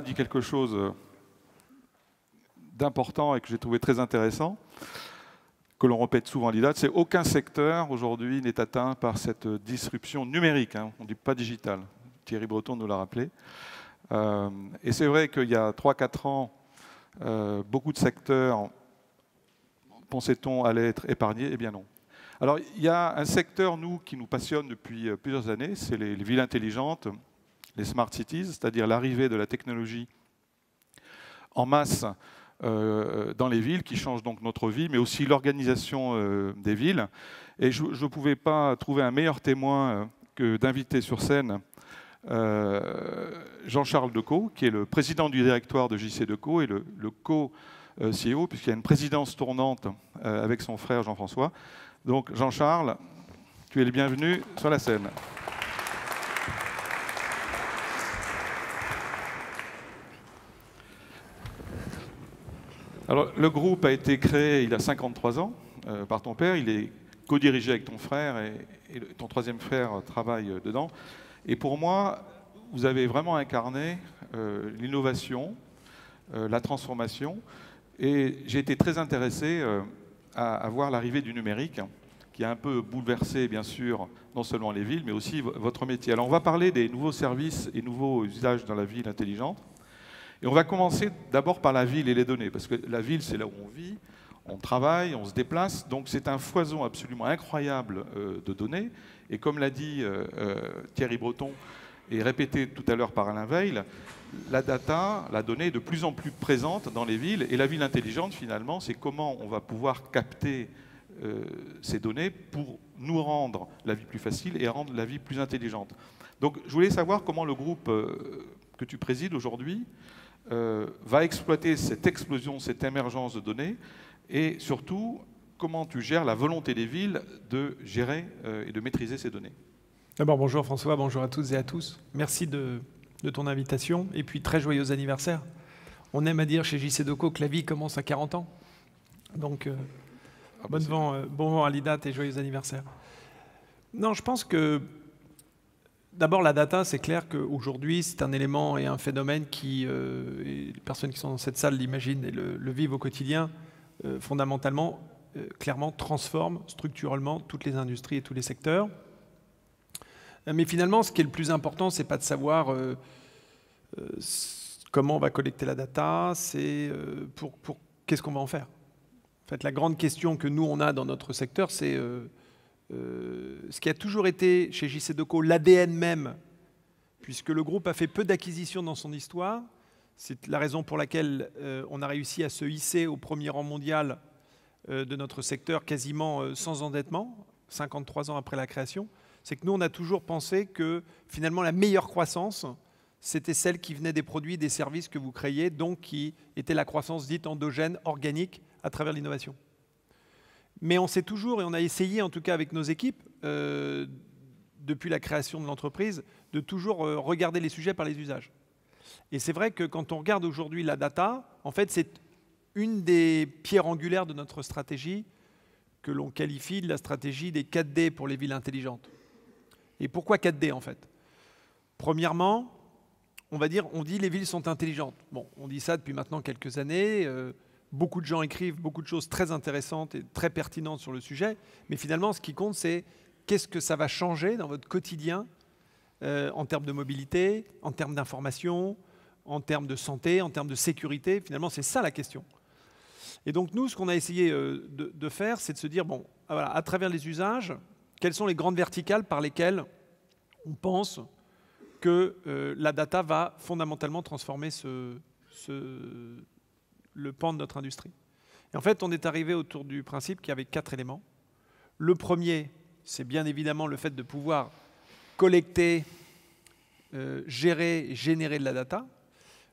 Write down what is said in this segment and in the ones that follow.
dit quelque chose euh, d'important et que j'ai trouvé très intéressant, que l'on répète souvent à c'est aucun secteur aujourd'hui n'est atteint par cette disruption numérique, hein. on ne dit pas digitale. Thierry Breton nous l'a rappelé. Euh, et c'est vrai qu'il y a 3-4 ans, euh, beaucoup de secteurs, pensait-on, allaient être épargnés Eh bien non. Alors il y a un secteur, nous, qui nous passionne depuis plusieurs années, c'est les villes intelligentes les smart cities, c'est-à-dire l'arrivée de la technologie en masse euh, dans les villes, qui change donc notre vie, mais aussi l'organisation euh, des villes. Et je ne pouvais pas trouver un meilleur témoin euh, que d'inviter sur scène Jean-Charles Decaux, qui est le président du directoire de JC Decaux et le, le co-CEO, puisqu'il y a une présidence tournante avec son frère Jean-François. Donc Jean-Charles, tu es le bienvenu sur la scène. Alors, le groupe a été créé il y a 53 ans euh, par ton père. Il est co-dirigé avec ton frère et, ton troisième frère travaille euh, dedans. Et pour moi, vous avez vraiment incarné euh, l'innovation, la transformation. Et j'ai été très intéressé à, à, voir l'arrivée du numérique hein, qui a un peu bouleversé, bien sûr, non seulement les villes, mais aussi votre métier. Alors, on va parler des nouveaux services et nouveaux usages dans la ville intelligente. Et on va commencer d'abord par la ville et les données, parce que la ville, c'est là où on vit, on travaille, on se déplace, donc c'est un foison absolument incroyable euh, de données. Et comme l'a dit euh, euh, Thierry Breton et répété tout à l'heure par Alain Veil, la data, la donnée est de plus en plus présente dans les villes. Et la ville intelligente, finalement, c'est comment on va pouvoir capter ces données pour nous rendre la vie plus facile et rendre la vie plus intelligente. Donc je voulais savoir comment le groupe que tu présides aujourd'hui euh, va exploiter cette explosion, cette émergence de données, et surtout, comment tu gères la volonté des villes de gérer euh, et de maîtriser ces données D'abord, bonjour François, bonjour à toutes et à tous. Merci de, ton invitation, et puis très joyeux anniversaire. On aime à dire chez JC que la vie commence à 40 ans. Donc, euh, ah, bah, bon, vent, bon vent à et joyeux anniversaire. Non, je pense que D'abord, la data, c'est clair qu'aujourd'hui, c'est un élément et un phénomène qui, euh, et les personnes qui sont dans cette salle l'imaginent et le, vivent au quotidien, euh, fondamentalement, euh, clairement, transforme structurellement toutes les industries et tous les secteurs. mais finalement, ce qui est le plus important, c'est pas de savoir comment on va collecter la data, c'est pour, pour qu'est-ce qu'on va en faire. En fait, la grande question que nous, on a dans notre secteur, c'est euh, ce qui a toujours été chez JC Deco l'ADN même, puisque le groupe a fait peu d'acquisitions dans son histoire, c'est la raison pour laquelle euh, on a réussi à se hisser au premier rang mondial euh, de notre secteur quasiment sans endettement, 53 ans après la création, c'est que nous, on a toujours pensé que finalement la meilleure croissance, c'était celle qui venait des produits, des services que vous créiez, donc qui était la croissance dite endogène, organique, à travers l'innovation. Mais on sait toujours, et on a essayé en tout cas avec nos équipes, euh, depuis la création de l'entreprise, de toujours euh, regarder les sujets par les usages. Et c'est vrai que quand on regarde aujourd'hui la data, en fait, c'est une des pierres angulaires de notre stratégie que l'on qualifie de la stratégie des 4D pour les villes intelligentes. Et pourquoi 4D en fait Premièrement, on va dire, on dit les villes sont intelligentes. Bon, on dit ça depuis maintenant quelques années. Euh, beaucoup de gens écrivent beaucoup de choses très intéressantes et très pertinentes sur le sujet, mais finalement, ce qui compte, c'est qu'est-ce que ça va changer dans votre quotidien euh, en termes de mobilité, en termes d'information, en termes de santé, en termes de sécurité. Finalement, c'est ça la question. Et donc, nous, ce qu'on a essayé euh, de, faire, c'est de se dire, bon, ah, à travers les usages, quelles sont les grandes verticales par lesquelles on pense que euh, la data va fondamentalement transformer ce, ce, le pan de notre industrie. Et en fait, on est arrivé autour du principe qu'il y avait quatre éléments. Le premier, c'est bien évidemment le fait de pouvoir collecter, euh, gérer, générer de la data.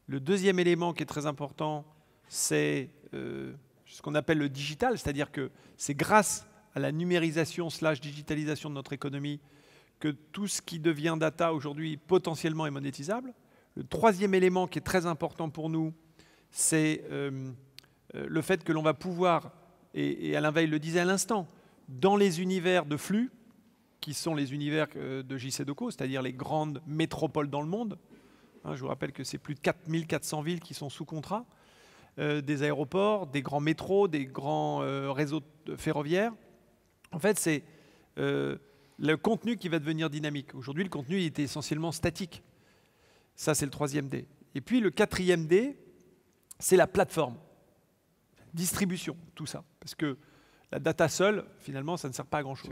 Le deuxième élément qui est très important, c'est euh, ce qu'on appelle le digital, c'est-à-dire que c'est grâce à la numérisation slash digitalisation de notre économie que tout ce qui devient data aujourd'hui potentiellement est monétisable. Le troisième élément qui est très important pour nous, c'est euh, euh, le fait que l'on va pouvoir, et, Alain Veil le disait à l'instant, dans les univers de flux, qui sont les univers euh, de JC c'est-à-dire les grandes métropoles dans le monde, hein, je vous rappelle que c'est plus de 4400 villes qui sont sous contrat, des aéroports, des grands métros, des grands réseaux ferroviaires. En fait, c'est le contenu qui va devenir dynamique. Aujourd'hui, le contenu il était essentiellement statique. Ça, c'est le troisième D. Et puis le quatrième D, c'est la plateforme, distribution, tout ça. Parce que la data seule, finalement, ça ne sert pas à grand-chose.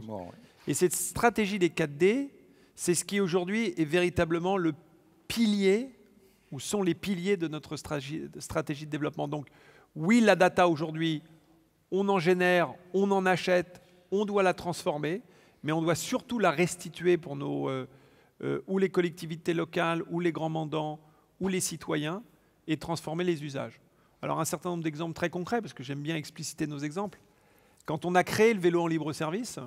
Et cette stratégie des 4D, c'est ce qui aujourd'hui est véritablement le pilier, ou sont les piliers de notre stratégie de développement. Donc, oui, la data aujourd'hui, on en génère, on en achète, on doit la transformer, mais on doit surtout la restituer pour nos, euh, euh, ou les collectivités locales, ou les grands mandants, ou les citoyens, et transformer les usages. Alors un certain nombre d'exemples très concrets, parce que j'aime bien expliciter nos exemples. Quand on a créé le vélo en libre service,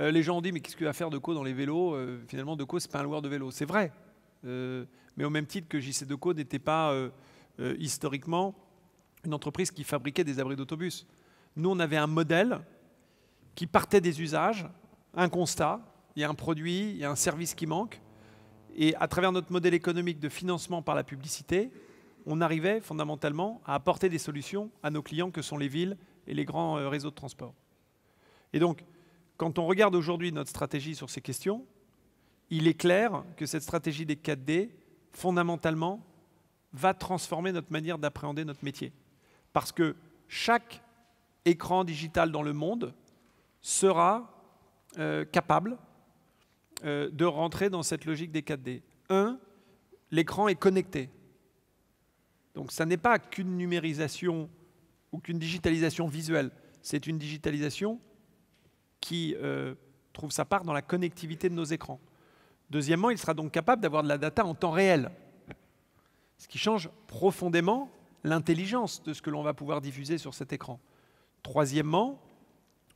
euh, les gens ont dit mais qu'est-ce que va à faire Deco dans les vélos Finalement, euh, Finalement, Deco, c'est pas un loueur de vélo. C'est vrai. Euh, mais au même titre que JC Deco n'était pas historiquement une entreprise qui fabriquait des abris d'autobus. Nous, on avait un modèle qui partait des usages, un constat, il y a un produit, il y a un service qui manque, et à travers notre modèle économique de financement par la publicité, on arrivait fondamentalement à apporter des solutions à nos clients que sont les villes et les grands euh, réseaux de transport. Et donc, quand on regarde aujourd'hui notre stratégie sur ces questions, il est clair que cette stratégie des 4D, fondamentalement, va transformer notre manière d'appréhender notre métier. Parce que chaque écran digital dans le monde sera euh, capable euh, de rentrer dans cette logique des 4D. Un, l'écran est connecté. Donc ça n'est pas qu'une numérisation ou qu'une digitalisation visuelle, c'est une digitalisation qui euh, trouve sa part dans la connectivité de nos écrans. Deuxièmement, il sera donc capable d'avoir de la data en temps réel, ce qui change profondément l'intelligence de ce que l'on va pouvoir diffuser sur cet écran. Troisièmement,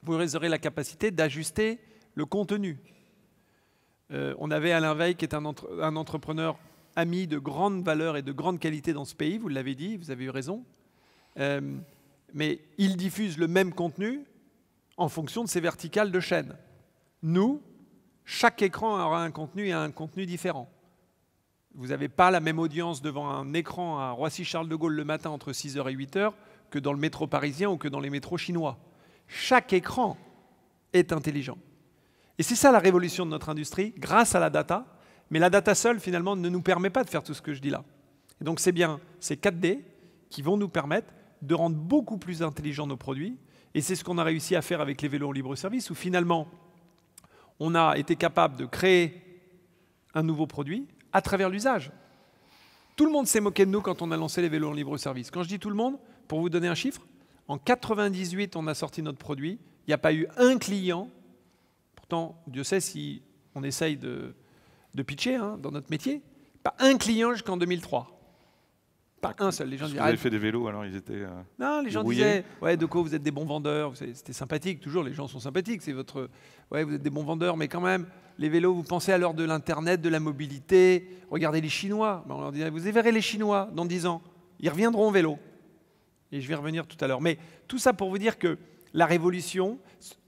vous aurez la capacité d'ajuster le contenu, euh, on avait Alain Veil, qui est un, entrepreneur ami de grande valeur et de grande qualité dans ce pays, vous l'avez dit, vous avez eu raison. Euh, mais il diffuse le même contenu en fonction de ses verticales de chaîne. Nous, chaque écran aura un contenu et un contenu différent. Vous n'avez pas la même audience devant un écran à Roissy-Charles de Gaulle le matin entre 6h et 8h que dans le métro parisien ou que dans les métros chinois. Chaque écran est intelligent. Et c'est ça la révolution de notre industrie, grâce à la data. Mais la data seule, finalement, ne nous permet pas de faire tout ce que je dis là. donc c'est bien ces 4D qui vont nous permettre de rendre beaucoup plus intelligents nos produits. Et c'est ce qu'on a réussi à faire avec les vélos en libre-service, où finalement, on a été capable de créer un nouveau produit à travers l'usage. Tout le monde s'est moqué de nous quand on a lancé les vélos en libre-service. Quand je dis tout le monde, pour vous donner un chiffre, en 1998, on a sorti notre produit. Il n'y a pas eu un client Tant Dieu sait si on essaye de, de pitcher hein, dans notre métier, pas un client jusqu'en 2003. Pas un seul. Les gens disaient, vous avez ah, fait des vélos, alors ils étaient. Euh, non, les gens disaient Ouais, quoi vous êtes des bons vendeurs. C'était sympathique, toujours, les gens sont sympathiques. C'est votre. Ouais, vous êtes des bons vendeurs, mais quand même, les vélos, vous pensez à l'heure de l'Internet, de la mobilité. Regardez les Chinois. Ben, on leur disait Vous verrez les Chinois dans 10 ans. Ils reviendront en vélo. Et je vais revenir tout à l'heure. Mais tout ça pour vous dire que la révolution,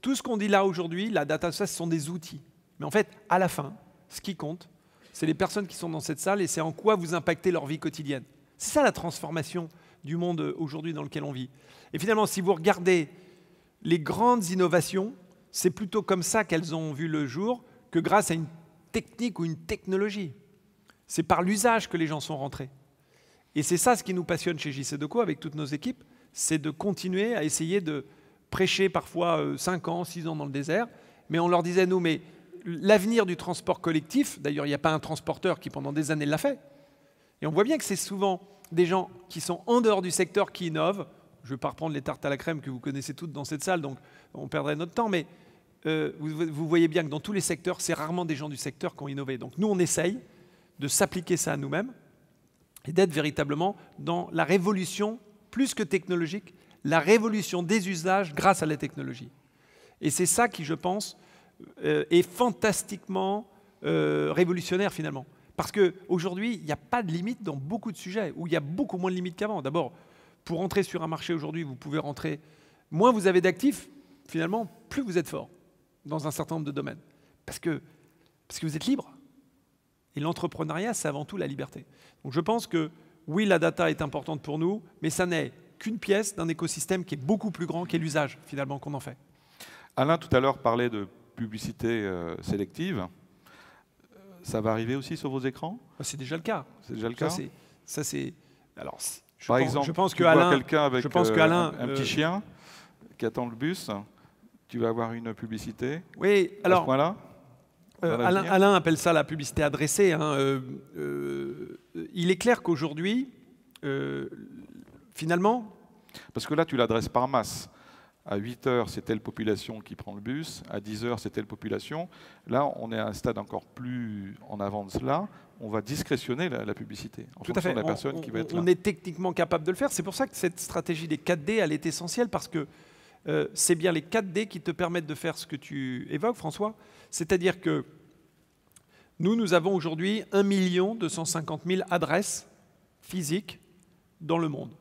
tout ce qu'on dit là aujourd'hui, la data, ce sont des outils. Mais en fait, à la fin, ce qui compte, c'est les personnes qui sont dans cette salle et c'est en quoi vous impactez leur vie quotidienne. C'est ça la transformation du monde aujourd'hui dans lequel on vit. Et finalement, si vous regardez les grandes innovations, c'est plutôt comme ça qu'elles ont vu le jour que grâce à une technique ou une technologie. C'est par l'usage que les gens sont rentrés. Et c'est ça ce qui nous passionne chez JC avec toutes nos équipes, c'est de continuer à essayer de, Prêcher parfois 5 euh, ans, 6 ans dans le désert, mais on leur disait, nous, mais l'avenir du transport collectif, d'ailleurs il n'y a pas un transporteur qui pendant des années l'a fait, et on voit bien que c'est souvent des gens qui sont en dehors du secteur qui innovent, je ne vais pas reprendre les tartes à la crème que vous connaissez toutes dans cette salle, donc on perdrait notre temps, mais euh, vous, voyez bien que dans tous les secteurs, c'est rarement des gens du secteur qui ont innové. Donc nous, on essaye de s'appliquer ça à nous-mêmes et d'être véritablement dans la révolution plus que technologique la révolution des usages grâce à la technologie. Et c'est ça qui, je pense, euh, est fantastiquement euh, révolutionnaire finalement. Parce qu'aujourd'hui, il n'y a pas de limite dans beaucoup de sujets, où il y a beaucoup moins de limites qu'avant. D'abord, pour entrer sur un marché aujourd'hui, vous pouvez rentrer, moins vous avez d'actifs, finalement, plus vous êtes fort dans un certain nombre de domaines. Parce que, parce que vous êtes libre. Et l'entrepreneuriat, c'est avant tout la liberté. Donc je pense que oui, la data est importante pour nous, mais ça n'est qu'une pièce d'un écosystème qui est beaucoup plus grand qu'est l'usage finalement qu'on en fait. Alain tout à l'heure parlait de publicité euh, sélective. Euh, ça va arriver aussi sur vos écrans bah, C'est déjà le cas. C'est déjà le cas. Ça c'est. Alors, par exemple, je pense que Alain, avec je pense euh, un, petit chien qui attend le bus, tu vas avoir une publicité. Oui. Alors. voilà. Alain, Alain, appelle ça la publicité adressée. Hein, il est clair qu'aujourd'hui, Finalement, parce que là, tu l'adresses par masse. À 8 heures, c'est telle population qui prend le bus. À 10 heures, c'est telle population. Là, on est à un stade encore plus en avant de cela. On va discrétionner la, publicité Tout à fait. la personne on, qui est techniquement capable de le faire. C'est pour ça que cette stratégie des 4D, elle est essentielle parce que euh, c'est bien les 4D qui te permettent de faire ce que tu évoques, François. C'est-à-dire que nous, nous avons aujourd'hui 1 250 000 adresses physiques dans le monde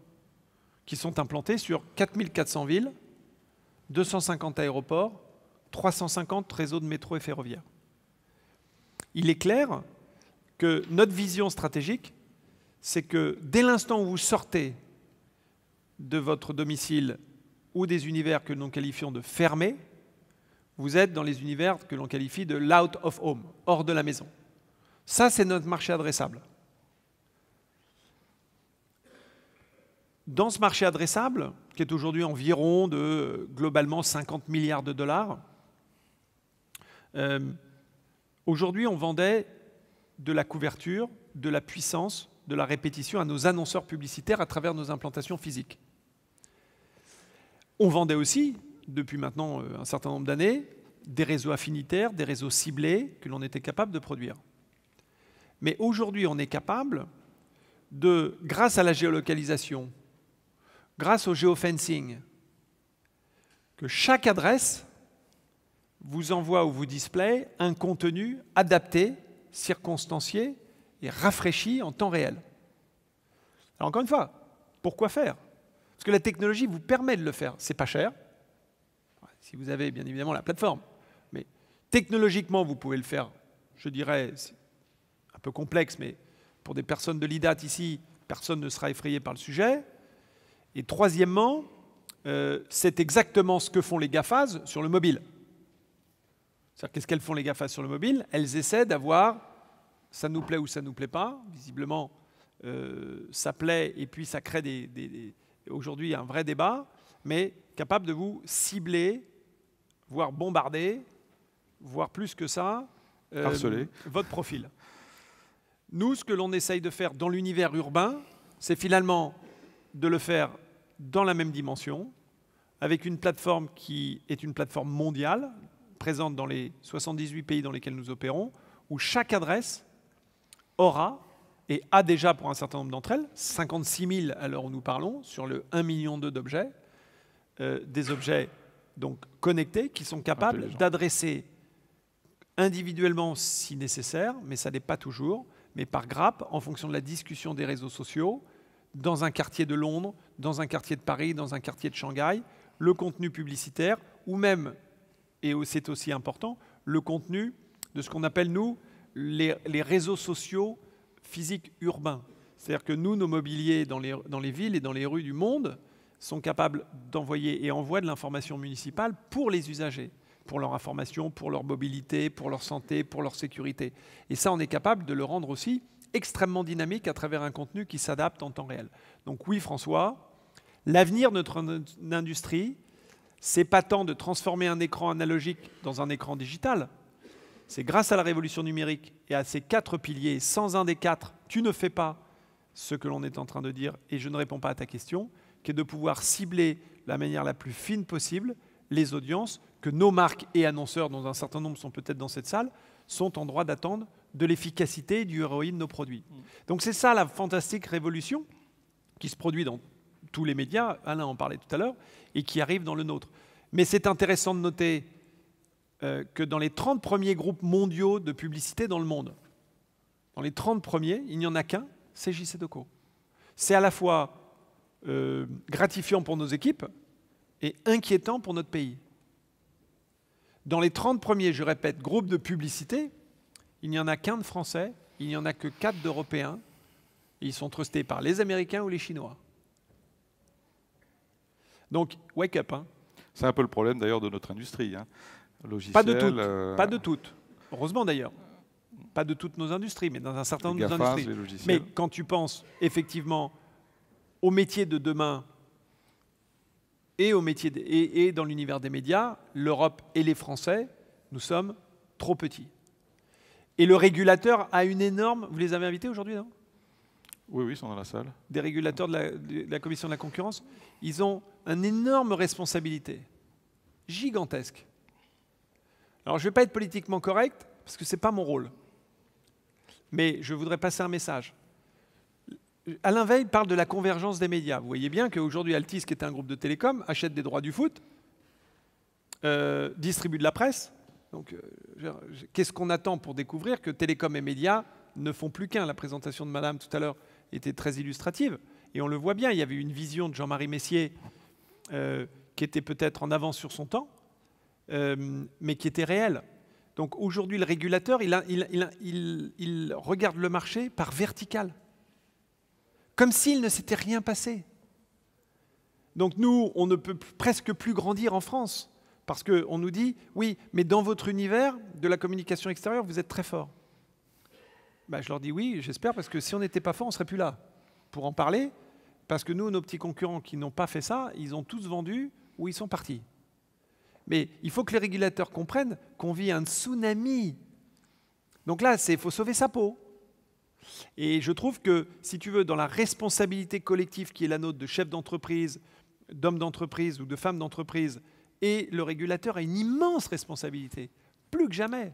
qui sont implantés sur 4400 villes, 250 aéroports, 350 réseaux de métro et ferroviaire. Il est clair que notre vision stratégique, c'est que dès l'instant où vous sortez de votre domicile ou des univers que nous qualifions de fermés, vous êtes dans les univers que l'on qualifie de l'out of home, hors de la maison. Ça, c'est notre marché adressable. Dans ce marché adressable, qui est aujourd'hui environ de globalement 50 milliards de dollars, euh, aujourd'hui on vendait de la couverture, de la puissance, de la répétition à nos annonceurs publicitaires à travers nos implantations physiques. On vendait aussi, depuis maintenant euh, un certain nombre d'années, des réseaux affinitaires, des réseaux ciblés que l'on était capable de produire. Mais aujourd'hui, on est capable de, grâce à la géolocalisation, grâce au géofencing, que chaque adresse vous envoie ou vous display un contenu adapté, circonstancié et rafraîchi en temps réel. Alors encore une fois, pourquoi faire Parce que la technologie vous permet de le faire. C'est pas cher, si vous avez bien évidemment la plateforme. Mais technologiquement, vous pouvez le faire. Je dirais, un peu complexe, mais pour des personnes de l'IDAT ici, personne ne sera effrayé par le sujet. Et troisièmement, euh, c'est exactement ce que font les GAFAS sur le mobile. C'est-à-dire qu'est-ce qu'elles font les GAFAS sur le mobile Elles essaient d'avoir, ça nous plaît ou ça nous plaît pas, visiblement euh, ça plaît et puis ça crée des, aujourd'hui un vrai débat, mais capable de vous cibler, voire bombarder, voire plus que ça, euh, votre profil. Nous, ce que l'on essaye de faire dans l'univers urbain, c'est finalement de le faire dans la même dimension, avec une plateforme qui est une plateforme mondiale, présente dans les 78 pays dans lesquels nous opérons, où chaque adresse aura et a déjà pour un certain nombre d'entre elles, 56 000 à l'heure où nous parlons, sur le 1 million d'objets, euh, des objets donc connectés qui sont capables d'adresser individuellement si nécessaire, mais ça n'est pas toujours, mais par grappe, en fonction de la discussion des réseaux sociaux, dans un quartier de Londres, dans un quartier de Paris, dans un quartier de Shanghai, le contenu publicitaire, ou même, et c'est aussi important, le contenu de ce qu'on appelle, nous, les, réseaux sociaux physiques urbains. C'est-à-dire que nous, nos mobiliers dans les, dans les villes et dans les rues du monde sont capables d'envoyer et envoient de l'information municipale pour les usagers pour leur information, pour leur mobilité, pour leur santé, pour leur sécurité. Et ça, on est capable de le rendre aussi extrêmement dynamique à travers un contenu qui s'adapte en temps réel. Donc oui, François, l'avenir de notre industrie, c'est pas tant de transformer un écran analogique dans un écran digital. C'est grâce à la révolution numérique et à ces quatre piliers, sans un des quatre, tu ne fais pas ce que l'on est en train de dire et je ne réponds pas à ta question, qui est de pouvoir cibler la manière la plus fine possible les audiences que nos marques et annonceurs, dont un certain nombre sont peut-être dans cette salle, sont en droit d'attendre de l'efficacité du heroïne de nos produits. Mm. Donc c'est ça la fantastique révolution qui se produit dans tous les médias, Alain en parlait tout à l'heure, et qui arrive dans le nôtre. Mais c'est intéressant de noter euh, que dans les 30 premiers groupes mondiaux de publicité dans le monde, dans les 30 premiers, il n'y en a qu'un, c'est JC C'est à la fois euh, gratifiant pour nos équipes et inquiétant pour notre pays. Dans les 30 premiers, je répète, groupes de publicité, il n'y en a qu'un de Français, il n'y en a que quatre d'Européens. Ils sont trustés par les Américains ou les Chinois. Donc, wake up. Hein. C'est un peu le problème d'ailleurs de notre industrie. Hein. pas de toutes. Euh, pas de toutes. Heureusement d'ailleurs. Pas de toutes nos industries, mais dans un certain nombre d'industries. Mais quand tu penses effectivement au métier de demain et, au métier et dans l'univers des médias, l'Europe et les Français, nous sommes trop petits. Et le régulateur a une énorme... Vous les avez invités aujourd'hui, non Oui, oui, ils sont dans la salle. Des régulateurs de la, Commission de la concurrence, ils ont une énorme responsabilité, gigantesque. Alors, je ne vais pas être politiquement correct, parce que ce n'est pas mon rôle. Mais je voudrais passer un message. Alain Veil parle de la convergence des médias. Vous voyez bien qu'aujourd'hui, Altis, qui est un groupe de télécom, achète des droits du foot, euh, distribue de la presse, donc, euh, qu'est-ce qu'on attend pour découvrir que Télécom et Médias ne font plus qu'un La présentation de Madame tout à l'heure était très illustrative. Et on le voit bien, il y avait une vision de Jean-Marie Messier euh, qui était peut-être en avance sur son temps, euh, mais qui était réelle. Donc aujourd'hui, le régulateur, il, il, regarde le marché par vertical, comme s'il ne s'était rien passé. Donc nous, on ne peut presque plus grandir en France parce qu'on nous dit, oui, mais dans votre univers de la communication extérieure, vous êtes très fort. Bah, je leur dis oui, j'espère, parce que si on n'était pas fort, on ne serait plus là pour en parler. Parce que nous, nos petits concurrents qui n'ont pas fait ça, ils ont tous vendu ou ils sont partis. Mais il faut que les régulateurs comprennent qu'on vit un tsunami. Donc là, il faut sauver sa peau. Et je trouve que, si tu veux, dans la responsabilité collective qui est la nôtre de chef d'entreprise, d'homme d'entreprise ou de femme d'entreprise, et le régulateur a une immense responsabilité, plus que jamais.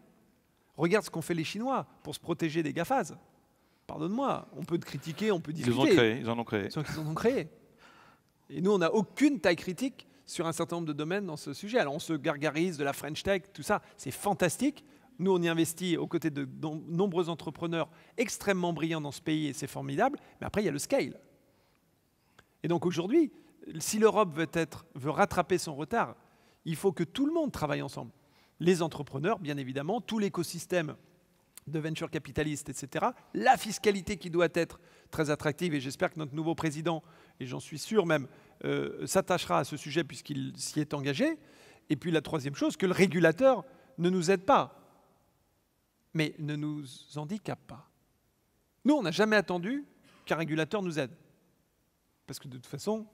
Regarde ce qu'ont fait les Chinois pour se protéger des GAFAS. Pardonne-moi, on peut te critiquer, on peut discuter. Ils, en ont créé. Ils en ont créé. Et nous, on n'a aucune taille critique sur un certain nombre de domaines dans ce sujet. Alors on se gargarise de la French Tech, tout ça, c'est fantastique. Nous, on y investit aux côtés de nombreux entrepreneurs extrêmement brillants dans ce pays et c'est formidable. Mais après, il y a le scale. Et donc aujourd'hui, si l'Europe veut, être, veut rattraper son retard, il faut que tout le monde travaille ensemble. Les entrepreneurs, bien évidemment, tout l'écosystème de venture capitaliste, etc. La fiscalité qui doit être très attractive, et j'espère que notre nouveau président, et j'en suis sûr même, euh, s'attachera à ce sujet puisqu'il s'y est engagé. Et puis la troisième chose, que le régulateur ne nous aide pas, mais ne nous handicap pas. Nous, on n'a jamais attendu qu'un régulateur nous aide, parce que de toute façon,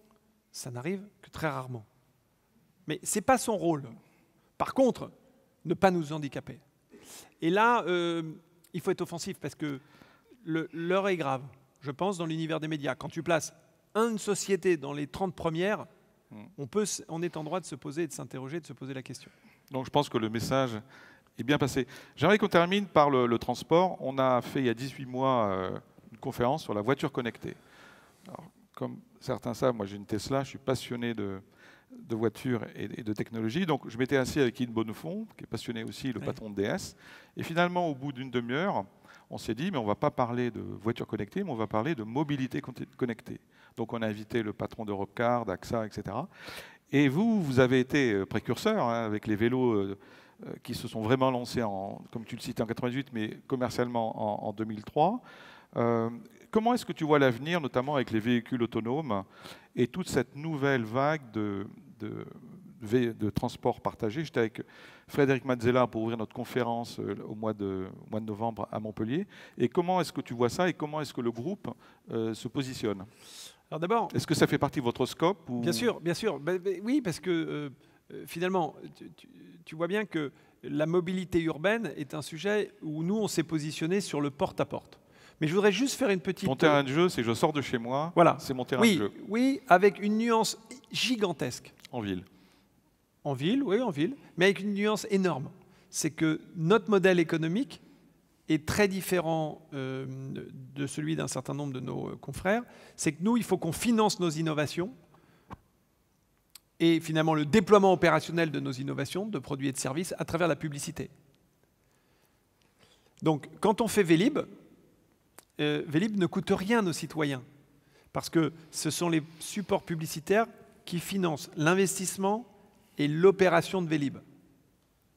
ça n'arrive que très rarement. Mais ce n'est pas son rôle. Par contre, ne pas nous handicaper. Et là, euh, il faut être offensif parce que l'heure est grave, je pense, dans l'univers des médias. Quand tu places une société dans les 30 premières, on, est en droit de se poser, de s'interroger, de se poser la question. Donc je pense que le message est bien passé. J'aimerais qu'on termine par le, transport. On a fait il y a 18 mois euh, une conférence sur la voiture connectée. comme certains savent, moi j'ai une Tesla, je suis passionné de, de voitures et de technologies. Donc je m'étais assis avec Yves Bonnefond, qui est passionné aussi, le patron de DS. Et finalement, au bout d'une demi-heure, on s'est dit, mais on ne va pas parler de voitures connectées, mais on va parler de mobilité connectée. Donc on a invité le patron de d'Europecar, d'AXA, etc. Et vous, vous avez été euh, précurseur hein, avec les vélos euh, euh, qui se sont vraiment lancés, en, comme tu le citais, en 88, mais commercialement en, 2003. comment est-ce que tu vois l'avenir, notamment avec les véhicules autonomes et toute cette nouvelle vague de, de, de transport partagé, j'étais avec Frédéric Mazzella pour ouvrir notre conférence euh, au mois de, mois de novembre à Montpellier. Et comment est-ce que tu vois ça et comment est-ce que le groupe euh, se positionne Alors d'abord, est-ce que ça fait partie de votre scope Bien sûr, bien sûr. Ben, ben, oui, parce que euh, finalement, tu, vois bien que la mobilité urbaine est un sujet où nous, on s'est positionné sur le porte-à-porte. porte à porte mais je voudrais juste faire une petite. Mon terrain euh, de jeu, c'est je sors de chez moi. Voilà. C'est mon terrain de jeu. Oui, avec une nuance gigantesque. En ville. En ville, oui, en ville. Mais avec une nuance énorme. C'est que notre modèle économique est très différent euh, de celui d'un certain nombre de nos euh, confrères. C'est que nous, il faut qu'on finance nos innovations et finalement le déploiement opérationnel de nos innovations, de produits et de services, à travers la publicité. Donc, quand on fait Vélib, euh, Vélib ne coûte rien aux citoyens, parce que ce sont les supports publicitaires qui financent l'investissement et l'opération de Vélib.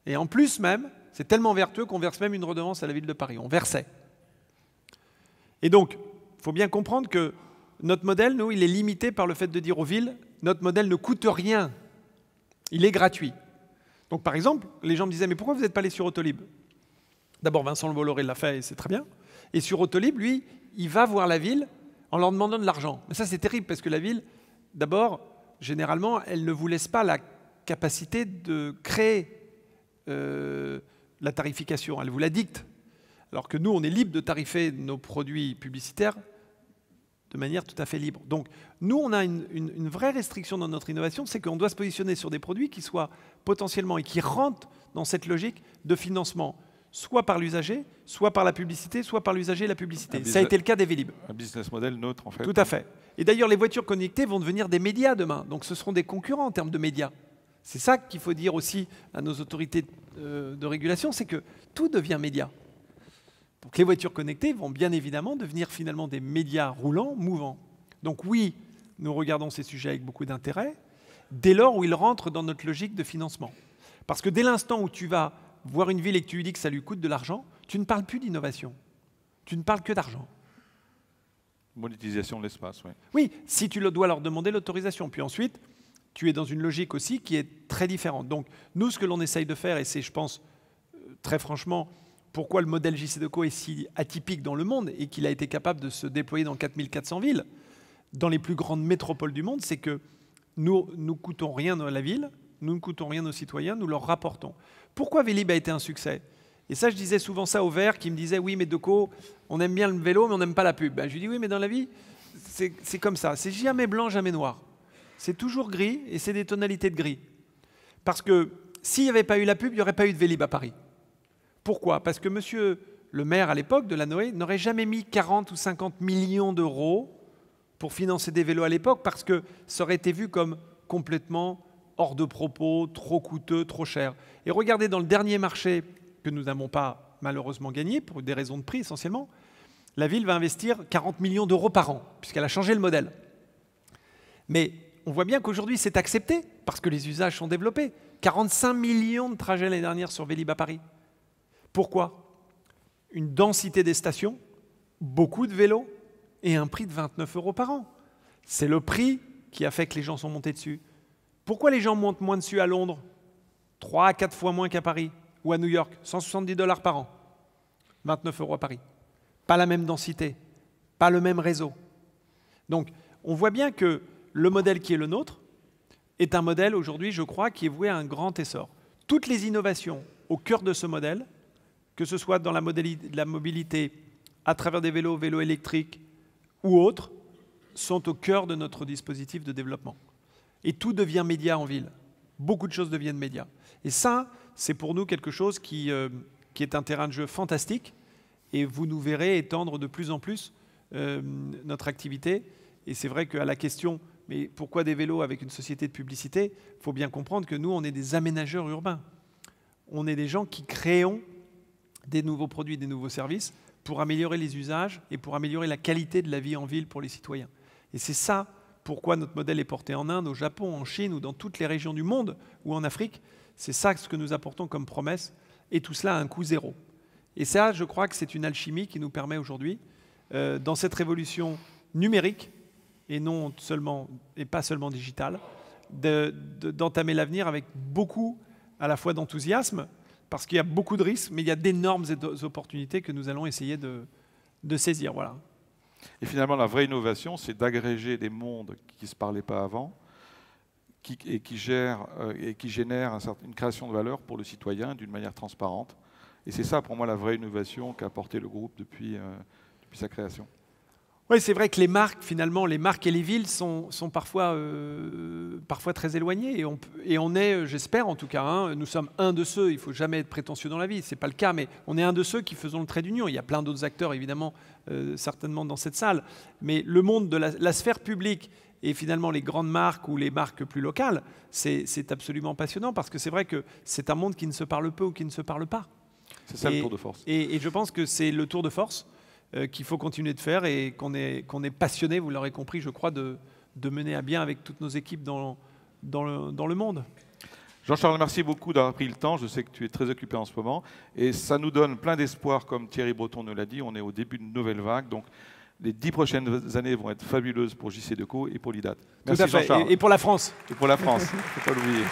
Et en plus même, c'est tellement vertueux qu'on verse même une redevance à la ville de Paris. On versait. Et donc, il faut bien comprendre que notre modèle, nous, il est limité par le fait de dire aux villes, notre modèle ne coûte rien, il est gratuit. Donc par exemple, les gens me disaient, mais pourquoi vous n'êtes pas allé sur Autolib D'abord, Vincent Le Bolloré l'a fait et c'est très bien. Et sur Autolib, lui, il va voir la ville en leur demandant de l'argent. Mais ça, c'est terrible parce que la ville, d'abord, généralement, elle ne vous laisse pas la capacité de créer euh, la tarification. Elle vous la dicte. Alors que nous, on est libre de tarifer nos produits publicitaires de manière tout à fait libre. Donc, nous, on a une vraie restriction dans notre innovation, c'est qu'on doit se positionner sur des produits qui soient potentiellement et qui rentrent dans cette logique de financement soit par l'usager, soit par la publicité, soit par l'usager et la publicité. Ça a été le cas des Vélib. Un business model neutre, en fait. Tout à fait. Et d'ailleurs, les voitures connectées vont devenir des médias demain. Donc ce seront des concurrents en termes de médias. C'est ça qu'il faut dire aussi à nos autorités euh, de régulation, c'est que tout devient média. Donc les voitures connectées vont bien évidemment devenir finalement des médias roulants, mouvants. Donc oui, nous regardons ces sujets avec beaucoup d'intérêt, dès lors où ils rentrent dans notre logique de financement. Parce que dès l'instant où tu vas voir une ville et que tu lui dis que ça lui coûte de l'argent, tu ne parles plus d'innovation. Tu ne parles que d'argent. Monétisation de l'espace, oui. Oui, si tu dois leur demander l'autorisation. Puis ensuite, tu es dans une logique aussi qui est très différente. Donc, nous, ce que l'on essaye de faire, et c'est, je pense, euh, très franchement, pourquoi le modèle JCDECO est si atypique dans le monde et qu'il a été capable de se déployer dans 4400 villes, dans les plus grandes métropoles du monde, c'est que nous ne coûtons rien à la ville, nous ne coûtons rien aux citoyens, nous leur rapportons. Pourquoi Vélib a été un succès Et ça, je disais souvent ça aux Vert qui me disaient Oui, mais Deco, on aime bien le vélo, mais on n'aime pas la pub. Ben, je lui dis Oui, mais dans la vie, c'est comme ça. C'est jamais blanc, jamais noir. C'est toujours gris et c'est des tonalités de gris. Parce que s'il n'y avait pas eu la pub, il n'y aurait pas eu de Vélib à Paris. Pourquoi Parce que monsieur le maire à l'époque de la Noé n'aurait jamais mis 40 ou 50 millions d'euros pour financer des vélos à l'époque parce que ça aurait été vu comme complètement hors de propos, trop coûteux, trop cher. Et regardez dans le dernier marché que nous n'avons pas malheureusement gagné, pour des raisons de prix essentiellement, la ville va investir 40 millions d'euros par an, puisqu'elle a changé le modèle. Mais on voit bien qu'aujourd'hui, c'est accepté, parce que les usages sont développés. 45 millions de trajets l'année dernière sur Vélib à Paris. Pourquoi Une densité des stations, beaucoup de vélos et un prix de 29 euros par an. C'est le prix qui a fait que les gens sont montés dessus. Pourquoi les gens montent moins dessus à Londres 3 à 4 fois moins qu'à Paris ou à New York 170 dollars par an, 29 euros à Paris. Pas la même densité, pas le même réseau. Donc, on voit bien que le modèle qui est le nôtre est un modèle aujourd'hui, je crois, qui est voué à un grand essor. Toutes les innovations au cœur de ce modèle, que ce soit dans la, la mobilité à travers des vélos, vélos électriques ou autres, sont au cœur de notre dispositif de développement. Et tout devient média en ville. Beaucoup de choses deviennent médias. Et ça, c'est pour nous quelque chose qui, euh, qui, est un terrain de jeu fantastique. Et vous nous verrez étendre de plus en plus euh, notre activité. Et c'est vrai qu'à la question, mais pourquoi des vélos avec une société de publicité Il faut bien comprendre que nous, on est des aménageurs urbains. On est des gens qui créons des nouveaux produits, des nouveaux services pour améliorer les usages et pour améliorer la qualité de la vie en ville pour les citoyens. Et c'est ça pourquoi notre modèle est porté en Inde, au Japon, en Chine ou dans toutes les régions du monde ou en Afrique. C'est ça ce que nous apportons comme promesse et tout cela à un coût zéro. Et ça, je crois que c'est une alchimie qui nous permet aujourd'hui, euh, dans cette révolution numérique et non seulement et pas seulement digitale, d'entamer l'avenir avec beaucoup à la fois d'enthousiasme, parce qu'il y a beaucoup de risques, mais il y a d'énormes opportunités que nous allons essayer de, de saisir. Voilà. Et finalement, la vraie innovation, c'est d'agréger des mondes qui ne se parlaient pas avant et, qui et qui euh, génèrent une création de valeur pour le citoyen d'une manière transparente. Et c'est ça, pour moi, la vraie innovation qu'a apporté le groupe depuis euh, sa création. Oui, c'est vrai que les marques, finalement, les marques et les villes sont, parfois, euh, parfois très éloignées. Et on, est, j'espère en tout cas, hein, nous sommes un de ceux, il ne faut jamais être prétentieux dans la vie, ce n'est pas le cas, mais on est un de ceux qui faisons le trait d'union. Il y a plein d'autres acteurs, évidemment, euh, certainement dans cette salle. Mais le monde de la, sphère publique et finalement les grandes marques ou les marques plus locales, c'est absolument passionnant parce que c'est vrai que c'est un monde qui ne se parle peu ou qui ne se parle pas. C'est ça le tour de force. et je pense que c'est le tour de force euh, qu'il faut continuer de faire et qu'on est, passionné, vous l'aurez compris, je crois, de, mener à bien avec toutes nos équipes dans, le, monde. Jean-Charles, merci beaucoup d'avoir pris le temps. Je sais que tu es très occupé en ce moment. Et ça nous donne plein d'espoir, comme Thierry Breton nous l'a dit. On est au début d'une nouvelle vague. Donc, les dix prochaines années vont être fabuleuses pour JC Deco et pour l'IDAT. Merci Jean-Charles. Et pour la France. Et pour la France, il ne faut pas l'oublier.